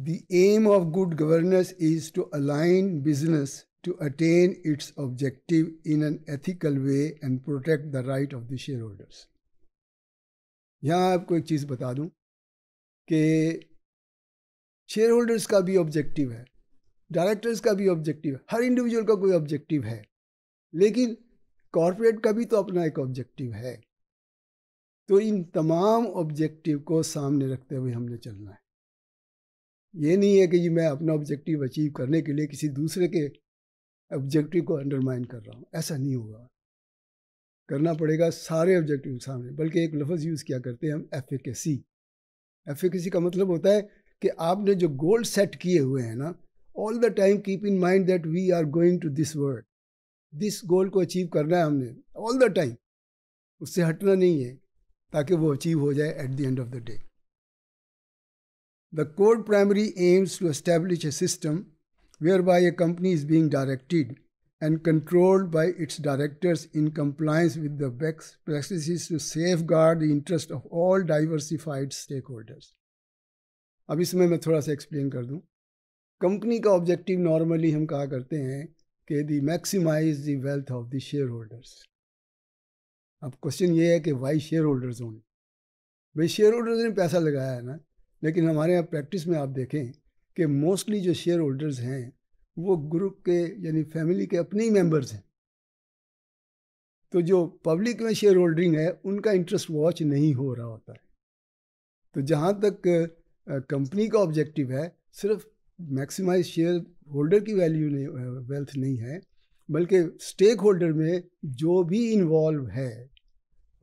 The aim of good governance is to align business to attain its objective in an ethical way and protect the right of the shareholders. यहाँ आपको एक चीज़ बता दूँ कि share holders का भी objective है डायरेक्टर्स का भी ऑब्जेक्टिव है हर इंडिविजुअल का कोई ऑब्जेक्टिव है लेकिन कॉरपोरेट का भी तो अपना एक ऑब्जेक्टिव है तो इन तमाम ऑब्जेक्टिव को सामने रखते हुए हमने चलना है ये नहीं है कि जी मैं अपना ऑब्जेक्टिव अचीव करने के लिए किसी दूसरे के ऑब्जेक्टिव को अंडरमाइन कर रहा हूँ ऐसा नहीं होगा करना पड़ेगा सारे ऑब्जेक्टिव सामने बल्कि एक लफ्ज़ यूज़ किया करते हैं हम एफिकेसी एफिकेसी का मतलब होता है कि आपने जो गोल सेट किए हुए हैं ना all the time keep in mind that we are going to this world this goal को अचीव करना है हमने ऑल द टाइम उससे हटना नहीं है ताकि वो अचीव हो जाए at the end of the day The code primary aims to establish a system whereby a company is being directed and controlled by its directors in compliance with the best practices to safeguard the interest of all diversified stakeholders. अब इसमें मैं थोड़ा सा explain कर दूं company का objective normally हम कहा करते हैं कि the maximize the wealth of the share holders अब क्वेश्चन ये है कि वाई शेयर होल्डर्स होंगे भाई शेयर होल्डर्स ने पैसा लगाया है ना लेकिन हमारे यहाँ प्रैक्टिस में आप देखें कि मोस्टली जो शेयर होल्डर्स हैं वो ग्रुप के यानी फैमिली के अपने ही मेम्बर्स हैं तो जो पब्लिक में शेयर होल्डिंग है उनका इंटरेस्ट वॉच नहीं हो रहा होता है तो जहाँ तक कंपनी का ऑब्जेक्टिव है सिर्फ मैक्सिमाइज शेयर होल्डर की वैल्यू नहीं वेल्थ नहीं है बल्कि स्टेक होल्डर में जो भी इन्वॉल्व है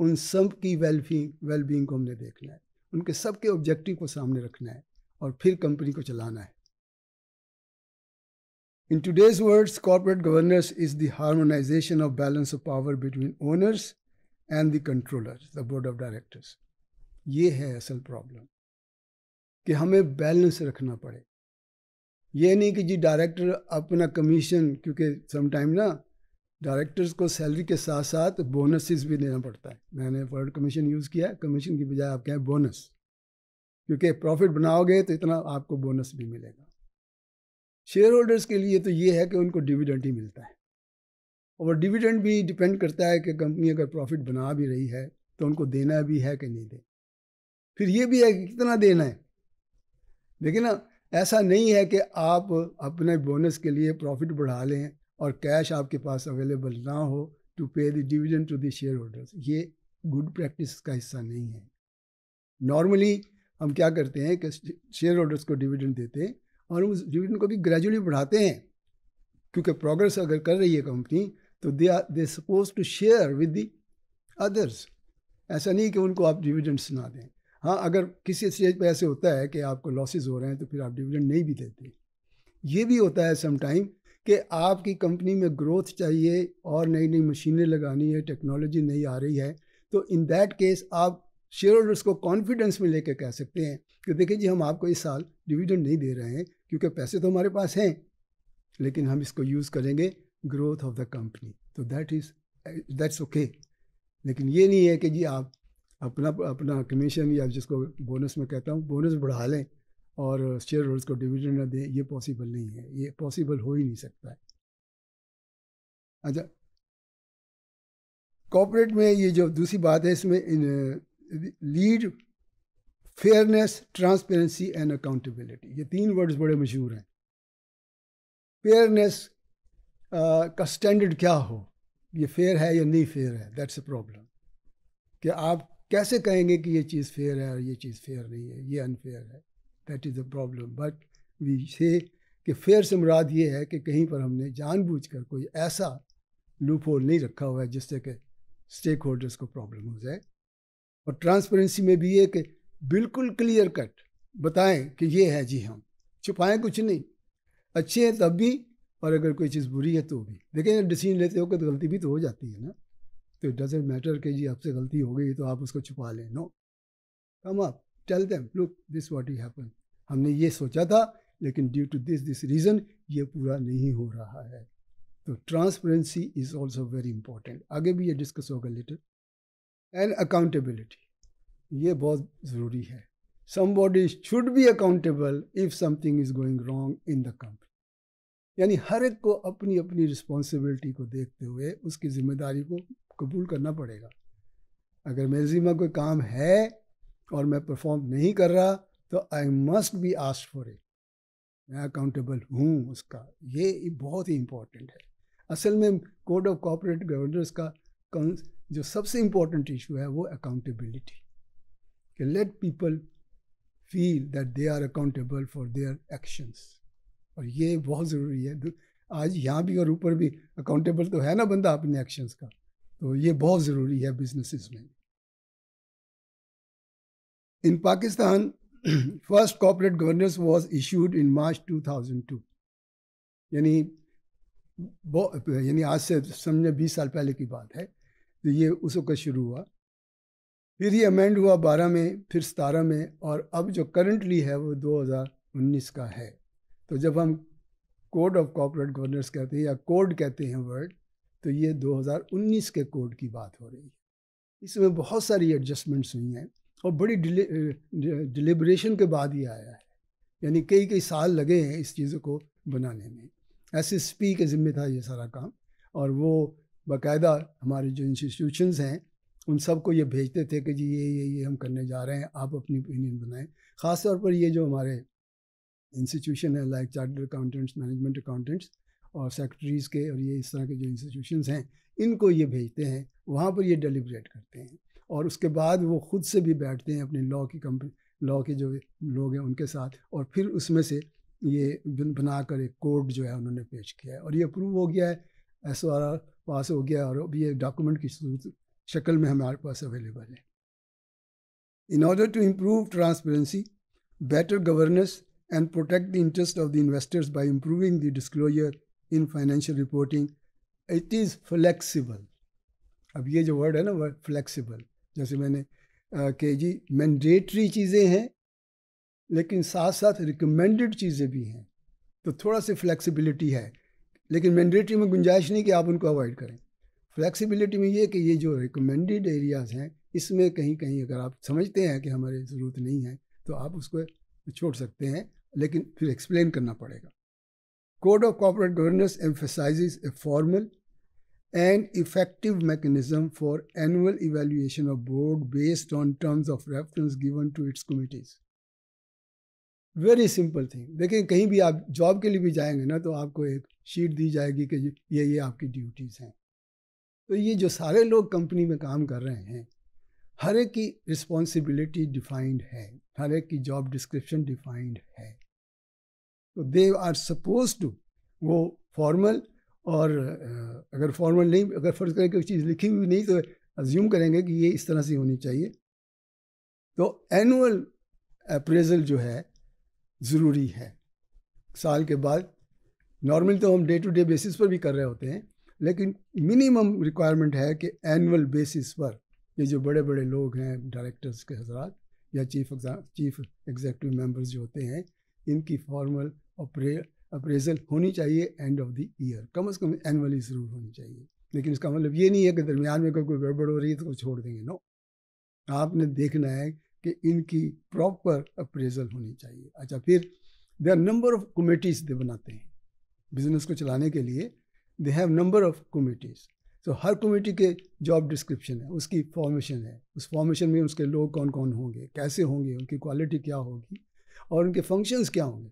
उन सब की वेलफी वेलबींग को हमने देखना है उनके सबके ऑब्जेक्टिव को सामने रखना है और फिर कंपनी को चलाना है in today's words corporate governance is the harmonization of balance of power between owners and the controller the board of directors ये है असल प्रॉब्लम कि हमें बैलेंस रखना पड़े ये नहीं कि जी डायरेक्टर अपना कमीशन क्योंकि समटाइम ना डायरेक्टर्स को सैलरी के साथ साथ बोनसेस भी देना पड़ता है मैंने वर्ड कमीशन यूज़ किया कमीशन की बजाय आप क्या बोनस क्योंकि प्रॉफिट बनाओगे तो इतना आपको बोनस भी मिलेगा शेयर होल्डर्स के लिए तो ये है कि उनको डिविडेंड ही मिलता है और डिविडेंड भी डिपेंड करता है कि कंपनी अगर प्रॉफिट बना भी रही है तो उनको देना भी है कि नहीं दे फिर ये भी है कि कितना देना है लेकिन ऐसा नहीं है कि आप अपने बोनस के लिए प्रॉफिट बढ़ा लें और कैश आपके पास अवेलेबल ना हो to pay the dividend to the share holders ये गुड प्रैक्टिस का हिस्सा नहीं है नॉर्मली हम क्या करते हैं कि शेयर होल्डर्स को डिविडेंड देते हैं और उस डिविडेंड को भी ग्रेजुअली बढ़ाते हैं क्योंकि प्रोग्रेस अगर कर रही है कंपनी तो they are they suppose to share with the others ऐसा नहीं कि उनको आप डिविडेंड्स ना दें हाँ अगर किसी स्टेज पर ऐसे होता है कि आपको लॉसेज हो रहे हैं तो फिर आप डिविडेंड नहीं भी देते ये भी होता है समटाइम कि आपकी कंपनी में ग्रोथ चाहिए और नई नई मशीनें लगानी है टेक्नोलॉजी नई आ रही है तो इन दैट केस आप शेयर होल्डर्स को कॉन्फिडेंस में लेकर कह सकते हैं कि देखिए जी हम आपको इस साल डिविडेंड नहीं दे रहे हैं क्योंकि पैसे तो हमारे पास हैं लेकिन हम इसको यूज़ करेंगे ग्रोथ ऑफ द कंपनी तो दैट इज़ दैट्स ओके लेकिन ये नहीं है कि जी आप अपना अपना कमीशन या जिसको बोनस में कहता हूँ बोनस बढ़ा लें और शेयर होल्डर्स को डिविडेंड ना दें ये पॉसिबल नहीं है ये पॉसिबल हो ही नहीं सकता है अच्छा कॉपरेट में ये जो दूसरी बात है इसमें lead fairness transparency and accountability ये तीन वर्ड्स बड़े मशहूर हैं फेयरनेस का स्टैंडर्ड क्या हो ये फेयर है या नहीं फेयर है दैट्स अ प्रॉब्लम कि आप कैसे कहेंगे कि ये चीज़ फेयर है और ये चीज़ फेयर नहीं है ये अनफेयर है that is the problem but we say कि फेयर से मुराद ये है कि कहीं पर हमने जानबूझकर कोई ऐसा लूप होल नहीं रखा हुआ है जिससे कि स्टेक होल्डर्स को प्रॉब्लम हो जाए और ट्रांसपेरेंसी में भी ये कि बिल्कुल क्लियर कट बताएं कि ये है जी हम छुपाएं कुछ नहीं अच्छे हैं तब भी और अगर कोई चीज़ बुरी है तो भी लेकिन डिसीजन लेते हो तो गलती भी तो हो जाती है ना तो इट डजेंट मैटर कि जी आपसे गलती हो गई तो आप उसको छुपा लें नो कम आप tell them look this what you happen हमने ये सोचा था लेकिन due to this this reason ये पूरा नहीं हो रहा है तो transparency is also very important आगे भी ये डिस्कस होगा लेटर एंड अकाउंटेबिलिटी ये बहुत ज़रूरी है somebody should be accountable if something is going wrong in the company यानी हर एक को अपनी अपनी रिस्पॉन्सिबिलिटी को देखते हुए उसकी ज़िम्मेदारी को कबूल करना पड़ेगा अगर मेरे जिम्मा कोई काम है और मैं परफॉर्म नहीं कर रहा तो I must be asked for it मैं अकाउंटेबल हूँ उसका ये बहुत ही इम्पोर्टेंट है असल में कोड ऑफ कॉपरेट गवर्नर्स का जो सबसे इम्पोर्टेंट इशू है वो अकाउंटेबिलिटी कि let people feel that they are accountable for their actions और ये बहुत ज़रूरी है आज यहाँ भी और ऊपर भी अकाउंटेबल तो है ना बंदा अपने एक्शंस का तो ये बहुत ज़रूरी है बिजनेसिस में in Pakistan first corporate governance was issued in March 2002 यानी यानी आज से समझे 20 साल पहले की बात है तो ये उस वक्त शुरू हुआ फिर ये अमेंड हुआ बारह में फिर सतारह में और अब जो करंटली है वो 2019 का है तो जब हम कोड ऑफ कॉपरेट गवर्नेंस कहते हैं या कोड कहते हैं वर्ड तो ये 2019 के कोड की बात हो रही है इसमें बहुत सारी एडजस्टमेंट्स हुई हैं और बड़ी डिलिब्रेशन के बाद ये आया है यानी कई कई साल लगे हैं इस चीज़ को बनाने में एस एस पी के ज़िम्मे था ये सारा काम और वो बाकायदा हमारे जो इंस्टीट्यूशंस हैं उन सबको ये भेजते थे कि जी ये ये ये हम करने जा रहे हैं आप अपनी ओपिनियन बनाएं ख़ास तौर पर ये जो हमारे इंस्टीट्यूशन है like chartered accountants management accountants और सेक्रेटरीज़ के और ये इस तरह के जो इंस्टीट्यूशन हैं इनको ये भेजते हैं वहाँ पर ये डेलीब्रेट करते हैं और उसके बाद वो खुद से भी बैठते हैं अपने लॉ की कंपनी लॉ के जो लोग हैं उनके साथ और फिर उसमें से ये बनाकर एक कोड जो है उन्होंने पेश किया है और ये अप्रूव हो गया है एस पास हो गया और अब ये डॉक्यूमेंट की शक्ल में हमारे पास अवेलेबल है in order to improve transparency better governance and protect the interest of the investors by improving the disclosure in financial reporting it is flexible अब ये जो वर्ड है ना वर्ड फ्लैक्सीबल जैसे मैंने कि जी मैंडेटरी चीज़ें हैं लेकिन साथ साथ रिकमेंडेड चीज़ें भी हैं तो थोड़ा सी फ्लेक्सिबिलिटी है लेकिन मैंडेटरी में गुंजाइश नहीं कि आप उनको अवॉइड करें फ्लेक्सिबिलिटी में ये कि ये जो रिकमेंडेड एरियाज़ हैं इसमें कहीं कहीं अगर आप समझते हैं कि हमारे ज़रूरत नहीं है तो आप उसको छोड़ सकते हैं लेकिन फिर एक्सप्लेन करना पड़ेगा code of corporate governance emphasize a formal and effective mechanism for annual evaluation of board based on terms of reference given to its committees very simple thing देखें कहीं भी आप जॉब के लिए भी जाएंगे ना तो आपको एक शीट दी जाएगी कि ये ये आपकी ड्यूटीज़ हैं तो ये जो सारे लोग कंपनी में काम कर रहे हैं हर एक की रिस्पॉन्सिबिलिटी डिफाइंड है हर एक की जॉब डिस्क्रिप्शन डिफाइंड है तो दे आर सपोज टू वो फॉर्मल और अगर फॉर्मल नहीं अगर फर्ज करें कोई चीज़ लिखी हुई नहीं तो अज्यूम करेंगे कि ये इस तरह से होनी चाहिए तो एनुअल अप्रेजल जो है ज़रूरी है साल के बाद नॉर्मल तो हम डे टू डे बेसिस पर भी कर रहे होते हैं लेकिन मिनिमम रिक्वायरमेंट है कि एनुअल बेसिस पर ये जो बड़े बड़े लोग हैं डायरेक्टर्स के हजरात या chief exam chief executive members जो होते हैं इनकी फॉर्मल और अप्रेजल होनी चाहिए एंड ऑफ द ईयर कम अज़ कम एनुअली ज़रूर होनी चाहिए लेकिन इसका मतलब ये नहीं है कि दरमियान में कोई कोई गड़बड़ हो रही है तो छोड़ देंगे नो आपने देखना है कि इनकी प्रॉपर अप्रेजल होनी चाहिए अच्छा फिर they are number of committees they बनाते हैं बिजनेस को चलाने के लिए they have number of committees तो हर कमेटी के जॉब डिस्क्रिप्शन है उसकी फॉर्मेशन है उस फॉर्मेशन में उसके लोग कौन कौन होंगे कैसे होंगे उनकी क्वालिटी क्या होगी और उनके फंक्शंस क्या होंगे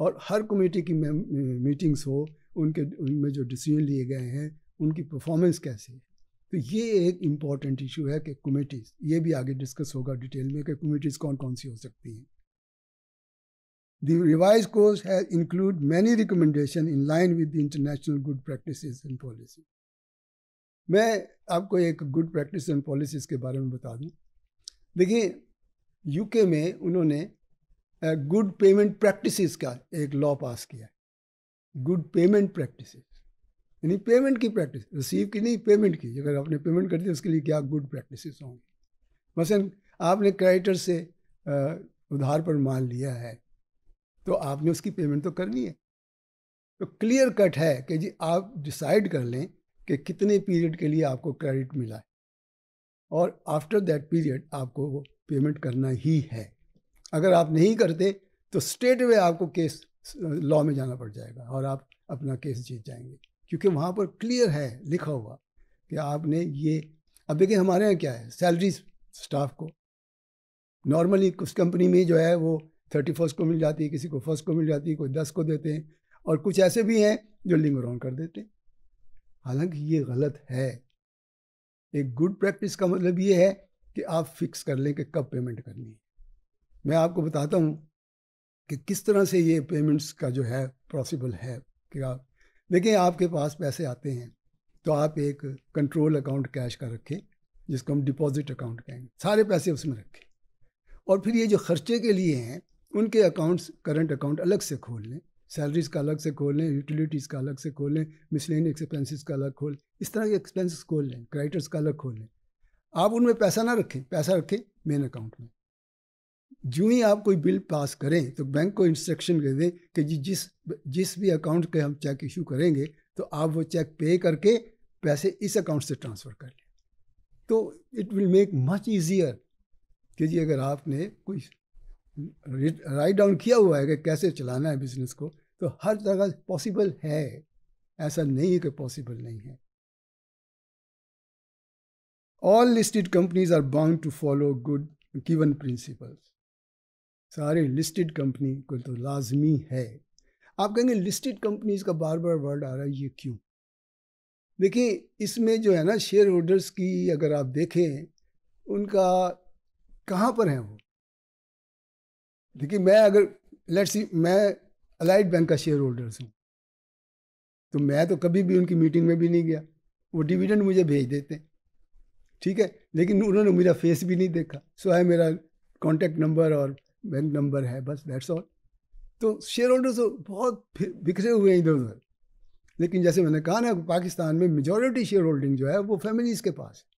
और हर कमेटी की मीटिंग्स हो उनके उनमें जो डिसीजन लिए गए हैं उनकी परफॉर्मेंस कैसी है तो ये एक इम्पॉर्टेंट इशू है कि कमेटीज़ ये भी आगे डिस्कस होगा डिटेल में कि कमेटीज़ कौन कौन सी हो सकती हैं द रिवाइज कोर्स है include many recommendation in line with the international good practice and policy मैं आपको एक गुड प्रैक्टिस एंड पॉलिसीज़ के बारे में बता दूं। देखिए यूके में उन्होंने गुड पेमेंट प्रैक्टिसेस का एक लॉ पास किया गुड पेमेंट प्रैक्टिसेस यानी पेमेंट की प्रैक्टिस रिसीव की नहीं पेमेंट की अगर आपने पेमेंट कर दी उसके लिए क्या गुड प्रैक्टिसेस होंगी मसलन आपने क्रेडिटर से उधार पर माल लिया है तो आपने उसकी पेमेंट तो करनी है तो क्लियर कट है कि जी आप डिसाइड कर लें कि कितने पीरियड के लिए आपको क्रेडिट मिला है और आफ्टर दैट पीरियड आपको वो पेमेंट करना ही है अगर आप नहीं करते तो स्टेट वे आपको केस लॉ में जाना पड़ जाएगा और आप अपना केस जीत जाएंगे क्योंकि वहाँ पर क्लियर है लिखा हुआ कि आपने ये अब देखिए हमारे यहाँ क्या है सैलरी स्टाफ को नॉर्मली कुछ कंपनी में जो है वो थर्टी फर्स्ट को मिल जाती है किसी को फर्स्ट को मिल जाती है कोई दस को देते हैं और कुछ ऐसे भी हैं जो लिंग अराउंड कर देते हैं हालांकि ये गलत है एक गुड प्रैक्टिस का मतलब ये है कि आप फिक्स कर लें कि कब पेमेंट करनी है मैं आपको बताता हूँ कि किस तरह से ये पेमेंट्स का जो है पॉसिबल है कि आप देखिए आपके पास पैसे आते हैं तो आप एक कंट्रोल अकाउंट कैश का रखें जिसको हम डिपॉजिट अकाउंट कहेंगे सारे पैसे उसमें रखें और फिर ये जो खर्चे के लिए हैं उनके अकाउंट्स करंट अकाउंट अलग से खोल लें सैलरीज का अलग से खोल लें यूटिलिटीज़ का अलग से खोल लें मिसलिन एक्सपेंसिस का अलग खोल इस तरह के एक्सपेंसिस खोल लें क्राइटर्स का अलग खोल लें आप उनमें पैसा ना रखें पैसा रखें मेन अकाउंट में जो ही आप कोई बिल पास करें तो बैंक को इंस्ट्रक्शन दे दें कि जी जिस जिस भी अकाउंट के हम चेक इशू करेंगे तो आप वो चेक पे करके पैसे इस अकाउंट से ट्रांसफ़र कर लें तो it will make much easier कि जी अगर आपने कोई राइट डाउन किया हुआ है कि कैसे चलाना है बिजनेस को तो हर जगह पॉसिबल है ऐसा नहीं है कि पॉसिबल नहीं है all listed companies are bound to follow good given principles सारे लिस्टेड कंपनी को तो लाजमी है आप कहेंगे लिस्टेड कंपनीज का बार बार वर्ड आ रहा है ये क्यों देखिए इसमें जो है ना शेयर होल्डर्स की अगर आप देखें उनका कहाँ पर है वो देखिए मैं अगर लेट्स सी मैं अलाइड बैंक का शेयर होल्डर्स हूँ तो मैं तो कभी भी उनकी मीटिंग में भी नहीं गया वो डिविडेंड मुझे भेज देते ठीक है लेकिन उन्होंने मेरा फेस भी नहीं देखा सो है मेरा कॉन्टैक्ट नंबर और बैंक नंबर है बस दैट्स ऑल तो शेयर होल्डर्स तो बहुत बिखरे हुए हैं इधर उधर लेकिन जैसे मैंने कहा ना पाकिस्तान में मेजोरिटी शेयर होल्डिंग जो है वो फैमिलीज़ के पास है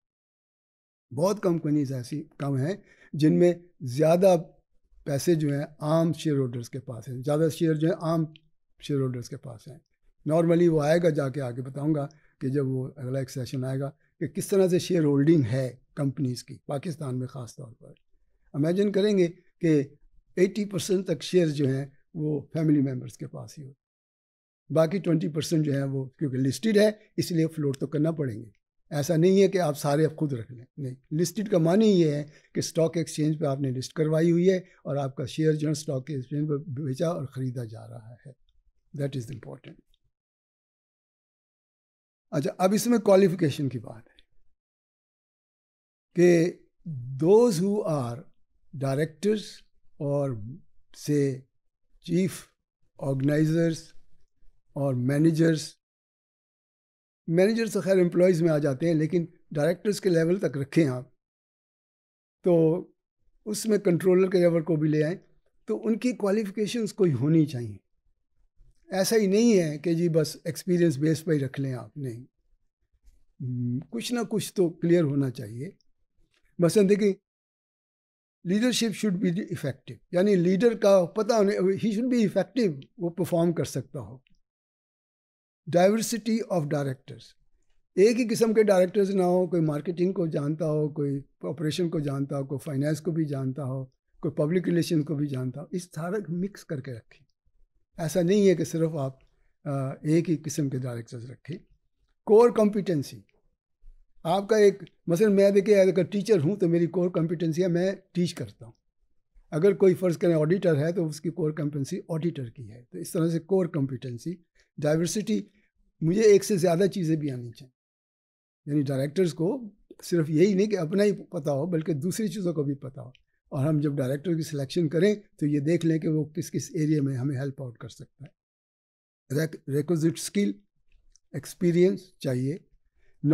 बहुत कम कंपनीज ऐसी कम हैं जिनमें ज़्यादा पैसे जो हैं आम शेयर होल्डर्स के पास हैं ज़्यादा शेयर जो हैं आम शेयर होल्डर्स के पास हैं नॉर्मली वो आएगा जाके आगे बताऊंगा कि जब वो अगला एक सेशन आएगा कि किस तरह से शेयर होल्डिंग है कंपनीज़ की पाकिस्तान में ख़ास तौर पर इमेजिन करेंगे कि 80 परसेंट तक शेयर जो हैं वो फैमिली मेम्बर्स के पास ही हो बाकी ट्वेंटी परसेंट जो है वो क्योंकि लिस्टेड है इसलिए फ्लोट तो करना पड़ेंगे ऐसा नहीं है कि आप सारे आप खुद रख लें नहीं लिस्टेड का मानी ये है कि स्टॉक एक्सचेंज पे आपने लिस्ट करवाई हुई है और आपका शेयर जो है स्टॉक एक्सचेंज पर बेचा और ख़रीदा जा रहा है दैट इज़ इम्पोर्टेंट अच्छा अब इसमें क्वालिफिकेशन की बात है कि दोज हु आर डायरेक्टर्स और से चीफ ऑर्गेनाइजर्स और मैनेजर्स मैनेजर्स तो खैर एम्प्लॉयज़ में आ जाते हैं लेकिन डायरेक्टर्स के लेवल तक रखें आप तो उसमें कंट्रोलर के लेवल को भी ले आएँ तो उनकी क्वालिफ़िकेशंस कोई होनी चाहिए ऐसा ही नहीं है कि जी बस एक्सपीरियंस बेस पर ही रख लें आप नहीं हम्म, कुछ ना कुछ तो क्लियर होना चाहिए बस देखिए लीडरशिप शुड बी इफेक्टिव यानी लीडर का पता होने ही शुड बी इफेक्टिव वो परफॉर्म कर सकता हो डाइवर्सिटी ऑफ डायरेक्टर्स एक ही किस्म के डायरेक्टर्स ना हो कोई मार्केटिंग को जानता हो कोई ऑपरेशन को जानता हो कोई फाइनेंस को भी जानता हो कोई पब्लिक रिलेशन को भी जानता हो इस सारा मिक्स करके रखें ऐसा नहीं है कि सिर्फ आप एक ही किस्म के डायरेक्टर्स रखें कोर कॉम्पिटेंसी आपका एक मसल मैं देखिए अगर टीचर हूँ तो मेरी कोर कॉम्पिटेंसी है मैं टीच करता हूँ अगर कोई फ़र्ज़ करें ऑडिटर है तो उसकी कोर कॉम्पिटेंसी ऑडिटर की है तो इस तरह से कोर कॉम्पिटेंसी डाइवर्सिटी मुझे एक से ज़्यादा चीज़ें भी आनी चाहिए यानी डायरेक्टर्स को सिर्फ यही नहीं कि अपना ही पता हो बल्कि दूसरी चीज़ों को भी पता हो और हम जब डायरेक्टर की सिलेक्शन करें तो ये देख लें कि वो किस किस एरिया में हमें हेल्प आउट कर सकता है रेकोजिट स्किल एक्सपीरियंस चाहिए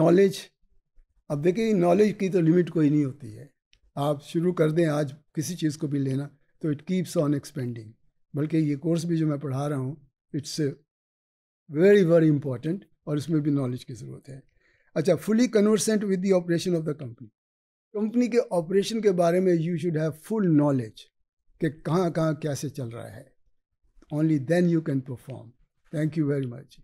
नॉलेज अब देखिए नॉलेज की तो लिमिट कोई नहीं होती है आप शुरू कर दें आज किसी चीज़ को भी लेना तो इट कीप्स ऑन एक्सपेंडिंग बल्कि ये कोर्स भी जो मैं पढ़ा रहा हूँ इट्स वेरी वेरी इंपॉर्टेंट और इसमें भी नॉलेज की ज़रूरत है अच्छा fully conversant with the operation of the company company के ऑपरेशन के बारे में you should have full knowledge कि कहाँ कहाँ कैसे चल रहा है only then you can perform thank you very much